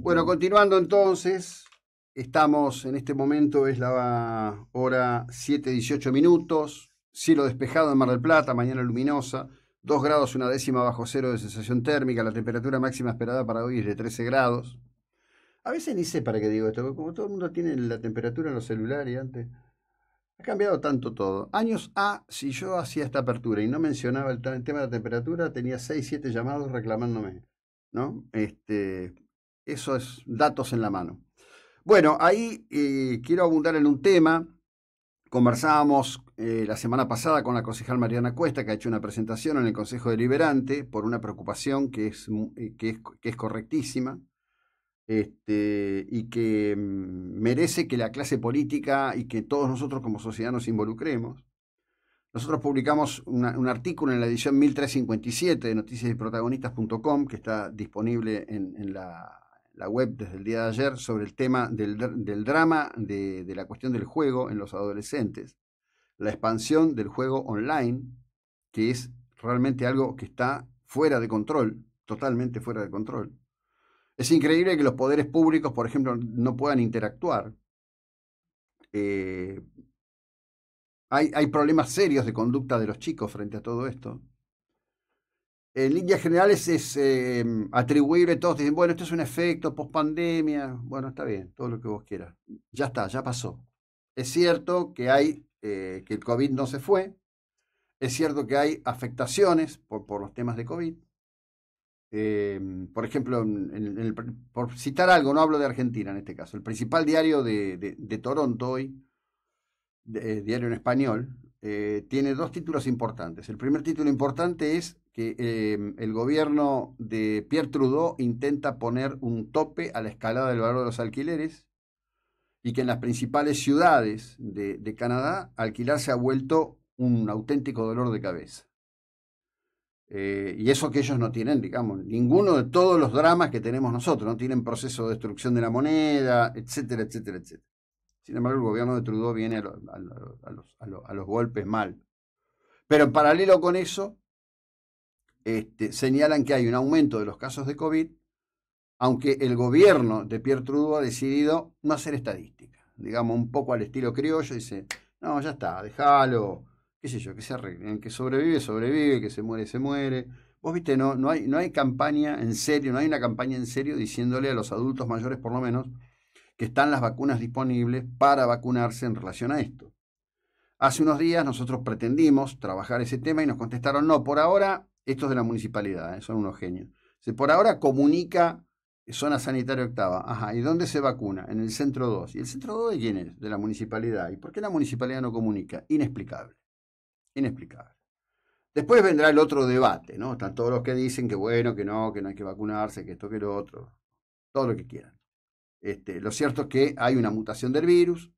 Bueno, continuando entonces, estamos en este momento, es la hora 7:18 minutos, cielo despejado en Mar del Plata, mañana luminosa, 2 grados una décima bajo cero de sensación térmica, la temperatura máxima esperada para hoy es de 13 grados. A veces ni sé para qué digo esto, porque como todo el mundo tiene la temperatura en los celulares antes. Ha cambiado tanto todo. Años A, si yo hacía esta apertura y no mencionaba el, tema de la temperatura, tenía 6, 7 llamados reclamándome. ¿No? Este, eso es datos en la mano. Bueno, ahí eh, quiero abundar en un tema. Conversábamos eh, la semana pasada con la concejal Mariana Cuesta, que ha hecho una presentación en el Consejo Deliberante por una preocupación que es, eh, que es, correctísima este, y que mm, merece que la clase política y que todos nosotros como sociedad nos involucremos. Nosotros publicamos un artículo en la edición 1357 de protagonistas.com, que está disponible en la la web desde el día de ayer sobre el tema del, del drama de, de, la cuestión del juego en los adolescentes, la expansión del juego online, que es realmente algo que está fuera de control, totalmente fuera de control. Es increíble que los poderes públicos, por ejemplo, no puedan interactuar. Eh, hay, hay problemas serios de conducta de los chicos frente a todo esto en líneas generales es atribuible em, atribuible, todos dicen, bueno, esto es un efecto post pandemia, bueno, está bien, todo lo que vos quieras. Ya está, ya pasó. Es cierto que hay, eh, que el COVID no se fue, es cierto que hay afectaciones por, por los temas de COVID. Em, por ejemplo, por citar algo, no hablo de Argentina en este caso, el principal diario de, de, Toronto hoy, eh, diario en español, eh, tiene dos títulos importantes. El primer título importante es que em, el gobierno de Pierre Trudeau intenta poner un tope a la escalada del valor de los alquileres y que en las principales ciudades de, Canadá alquilar se ha vuelto un auténtico dolor de cabeza. Eh, y eso que ellos no tienen, digamos, ninguno de todos los dramas que tenemos nosotros, no tienen proceso de destrucción de la moneda, etcétera, etcétera, etcétera. Sin embargo, el gobierno de Trudeau viene a, los, golpes mal. Pero en paralelo con eso, este, señalan que hay un aumento de los casos de COVID, aunque el gobierno de Pierre Trudeau ha decidido no hacer estadística. Digamos, un poco al estilo criollo, dice, no, ya está, déjalo, qué sé yo, que se arreglen, que sobrevive, sobrevive, que se muere, se muere. Vos viste, no, no, hay, no hay campaña en serio, no hay una campaña en serio diciéndole a los adultos mayores por lo menos, que están las vacunas disponibles para vacunarse en relación a esto. Hace unos días nosotros pretendimos trabajar ese tema y nos contestaron, no, por ahora, esto es de la municipalidad, eh, son unos genios. por ahora comunica zona sanitaria octava, ajá, ¿y dónde se vacuna? En el centro 2. ¿Y el centro 2 de quién es? De la municipalidad. ¿Y por qué la municipalidad no comunica? Inexplicable. Inexplicable. Después vendrá el otro debate, ¿no? Están todos los que dicen que bueno, que no, que no hay que vacunarse, que esto, que lo otro. Todo lo que quieran. Este, lo cierto es que hay una mutación del virus,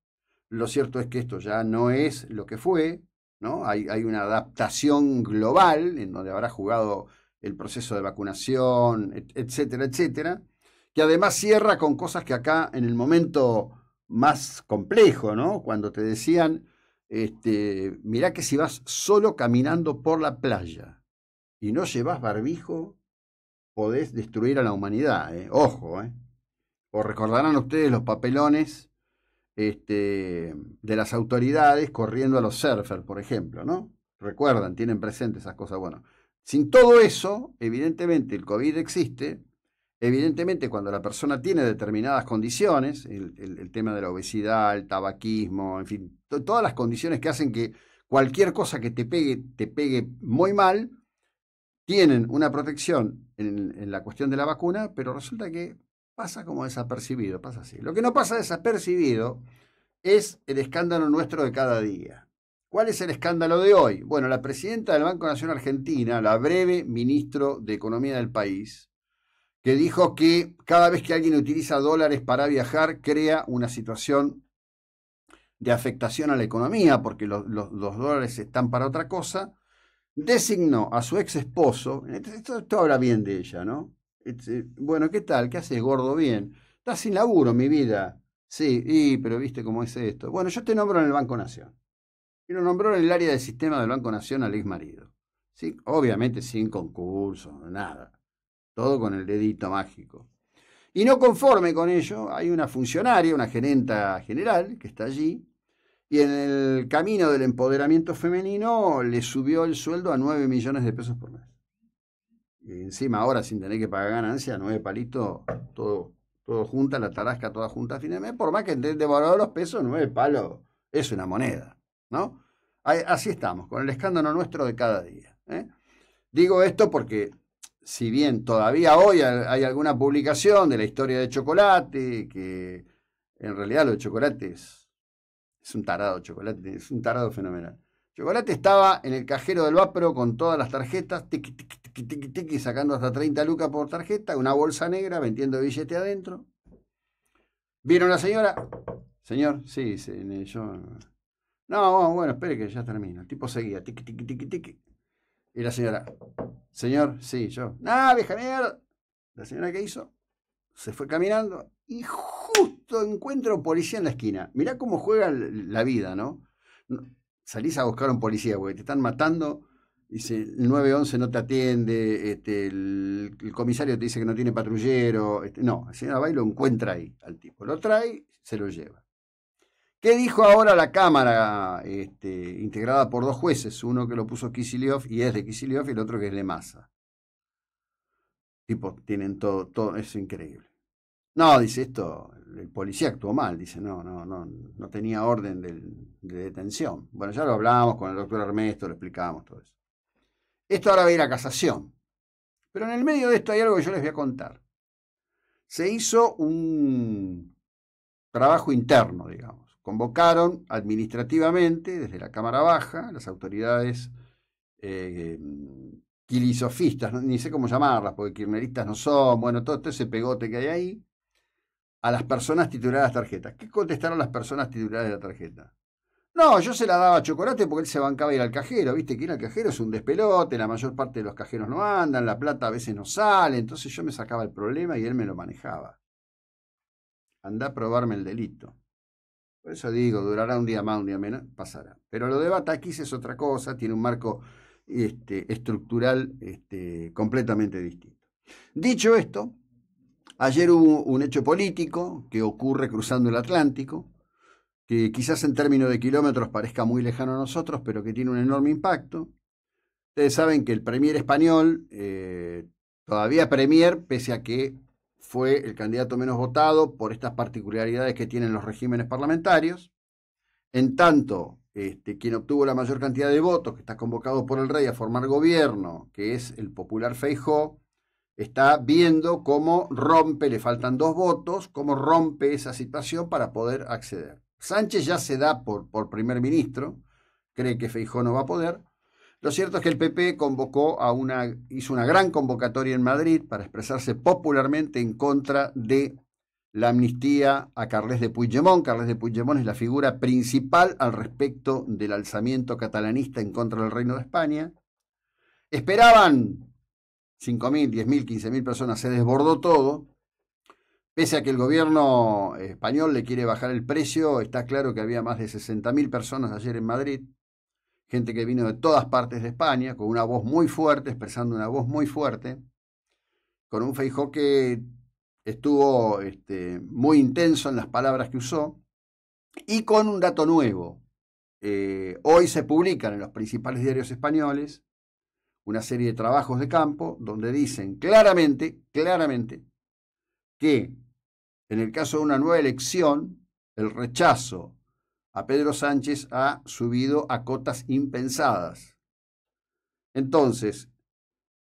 lo cierto es que esto ya no es lo que fue, ¿no? Hay, hay una adaptación global en donde habrá jugado el proceso de vacunación, etcétera, etcétera, que además cierra con cosas que acá en el momento más complejo, ¿no? Cuando te decían, este, mirá que si vas solo caminando por la playa y no llevas barbijo, podés destruir a la humanidad, ¿eh? ojo, ¿eh? o recordarán ustedes los papelones este, de las autoridades corriendo a los surfers, por ejemplo, ¿no? Recuerdan, tienen presente esas cosas. Bueno, sin todo eso, evidentemente el COVID existe, Evidentemente, cuando la persona tiene determinadas condiciones, el, tema de la obesidad, el tabaquismo, en fin, todas las condiciones que hacen que cualquier cosa que te pegue, te pegue muy mal, tienen una protección en la cuestión de la vacuna, pero resulta que pasa como desapercibido, pasa así. Lo que no pasa desapercibido es el escándalo nuestro de cada día. ¿Cuál es el escándalo de hoy? Bueno, la presidenta del Banco Nacional Argentina, la breve ministro de Economía del país, que dijo que cada vez que alguien utiliza dólares para viajar, crea una situación de afectación a la economía, porque los, los, dólares están para otra cosa, designó a su ex esposo, esto, esto habla bien de ella, ¿no? Eh, bueno, ¿qué tal? ¿Qué haces, gordo? Bien. Estás sin laburo, mi vida. Sí, y, pero viste cómo es esto. Bueno, yo te nombro en el Banco Nación. Y lo nombró en el área de sistema del Banco Nación al ex marido. ¿Sí? Obviamente sin concurso, nada. Todo con el dedito mágico. Y no conforme con ello, hay una funcionaria, una gerenta general que está allí, y en el camino del empoderamiento femenino le subió el sueldo a 9 millones de pesos por mes. Y encima ahora sin tener que pagar ganancia, nueve palitos, todo, todo junta, la tarasca toda junta a por más que de devorado los pesos, nueve palos es una moneda, ¿no? Así estamos, con el escándalo nuestro de cada día. ¿eh? Digo esto porque si bien todavía hoy hay alguna publicación de la historia de chocolate, que en realidad lo de chocolate es, un tarado chocolate, es un tarado fenomenal. Chocolate estaba en el cajero del Vapro con todas las tarjetas, tic, tic, Tiki sacando hasta 30 lucas por tarjeta, una bolsa negra, vendiendo billete adentro. ¿Vieron la señora? Señor, sí, yo. No, bueno, espere que ya termino. El tipo seguía, Y la señora, señor, sí, yo. ¡Ah, vieja mierda! La señora que hizo, se fue caminando y justo encuentro policía en la esquina. Mirá cómo juega la vida, ¿no? Salís a buscar a un policía, porque te están matando dice, el 911 no te atiende, este, el, comisario te dice que no tiene patrullero. Este, no, el señor Abay lo encuentra ahí al tipo, lo trae, se lo lleva. ¿Qué dijo ahora la Cámara, este, integrada por dos jueces? Uno que lo puso Kisiliov y es de Kisiliov y el otro que es de Massa. Tipo, tienen todo, todo, es increíble. No, dice esto, el policía actuó mal, dice, no, no, no, no tenía orden de, detención. Bueno, ya lo hablábamos con el doctor Armesto, lo explicábamos todo eso. Esto ahora va a ir a casación. Pero en el medio de esto hay algo que yo les voy a contar. Se hizo un trabajo interno, digamos. Convocaron administrativamente desde la Cámara Baja las autoridades eh, quilisofistas, ni sé cómo llamarlas, porque kirchneristas no son, bueno, todo ese este pegote que hay ahí, a las personas tituladas de tarjetas. ¿Qué contestaron las personas tituladas de la tarjeta? No, yo se la daba Chocolate porque él se bancaba ir al cajero, viste que ir al cajero es un despelote, la mayor parte de los cajeros no andan, la plata a veces no sale, entonces yo me sacaba el problema y él me lo manejaba. Andá a probarme el delito. Por eso digo, durará un día más, un día menos, pasará. Pero lo de bataquís es otra cosa, tiene un marco este, estructural este, completamente distinto. Dicho esto, ayer hubo un hecho político que ocurre cruzando el Atlántico, que quizás en términos de kilómetros parezca muy lejano a nosotros, pero que tiene un enorme impacto. Ustedes saben que el Premier español, eh, todavía Premier, pese a que fue el candidato menos votado por estas particularidades que tienen los regímenes parlamentarios, en tanto, este, quien obtuvo la mayor cantidad de votos, que está convocado por el rey a formar gobierno, que es el popular Feijó, está viendo cómo rompe, le faltan dos votos, cómo rompe esa situación para poder acceder. Sánchez ya se da por, por primer ministro, cree que Feijó no va a poder. Lo cierto es que el PP convocó a una, hizo una gran convocatoria en Madrid para expresarse popularmente en contra de la amnistía a Carles de Puigdemont. Carles de Puigdemont es la figura principal al respecto del alzamiento catalanista en contra del Reino de España. Esperaban 5.000, 10.000, 15.000 personas, se desbordó todo. Pese a que el gobierno español le quiere bajar el precio, está claro que había más de 60.000 personas ayer en Madrid, gente que vino de todas partes de España, con una voz muy fuerte, expresando una voz muy fuerte, con un Feijó que estuvo este, muy intenso en las palabras que usó, y con un dato nuevo. Eh, hoy se publican en los principales diarios españoles una serie de trabajos de campo donde dicen claramente, claramente, que en el caso de una nueva elección, el rechazo a Pedro Sánchez ha subido a cotas impensadas. Entonces,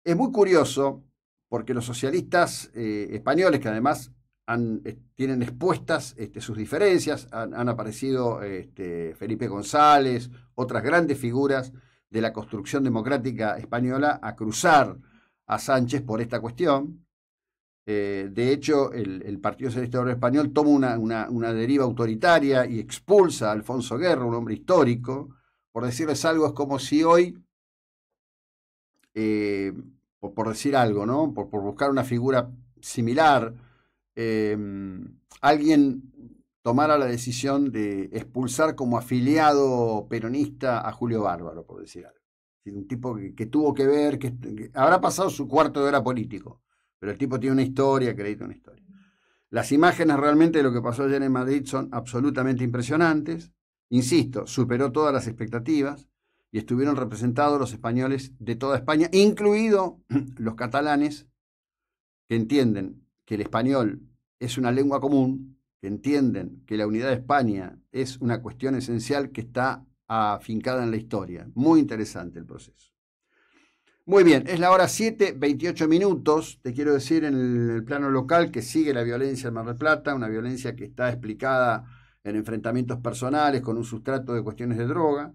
es muy curioso porque los socialistas eh, españoles, que además eh, tienen expuestas este, sus diferencias, han, aparecido este, Felipe González, otras grandes figuras de la construcción democrática española, a cruzar a Sánchez por esta cuestión. Eh, de hecho, el, Partido Socialista Español toma una, deriva autoritaria y expulsa a Alfonso Guerra, un hombre histórico. Por decirles algo, es como si hoy, eh, por, decir algo, ¿no? Por, buscar una figura similar, eh, alguien tomara la decisión de expulsar como afiliado peronista a Julio Bárbaro, por decir algo. Un tipo que, tuvo que ver, que habrá pasado su cuarto de hora político pero el tipo tiene una historia, acredita una historia. Las imágenes realmente de lo que pasó ayer en Madrid son absolutamente impresionantes. Insisto, superó todas las expectativas y estuvieron representados los españoles de toda España, incluido los catalanes, que entienden que el español es una lengua común, que entienden que la unidad de España es una cuestión esencial que está afincada en la historia. Muy interesante el proceso. Muy bien, es la hora 7, 28 minutos. Te quiero decir en el, plano local que sigue la violencia en Mar del Plata, una violencia que está explicada en enfrentamientos personales con un sustrato de cuestiones de droga.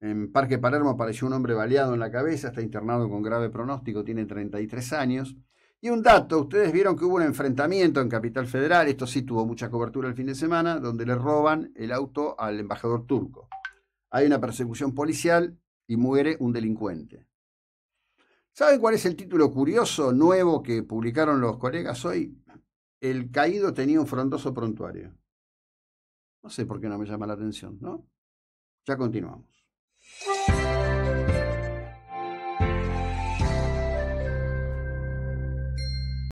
En Parque Palermo apareció un hombre baleado en la cabeza, está internado con grave pronóstico, tiene 33 años. Y un dato, ustedes vieron que hubo un enfrentamiento en Capital Federal, esto sí tuvo mucha cobertura el fin de semana, donde le roban el auto al embajador turco. Hay una persecución policial y muere un delincuente. ¿Saben cuál es el título curioso, nuevo que publicaron los colegas hoy? El caído tenía un frondoso prontuario. No sé por qué no me llama la atención, ¿no? Ya continuamos.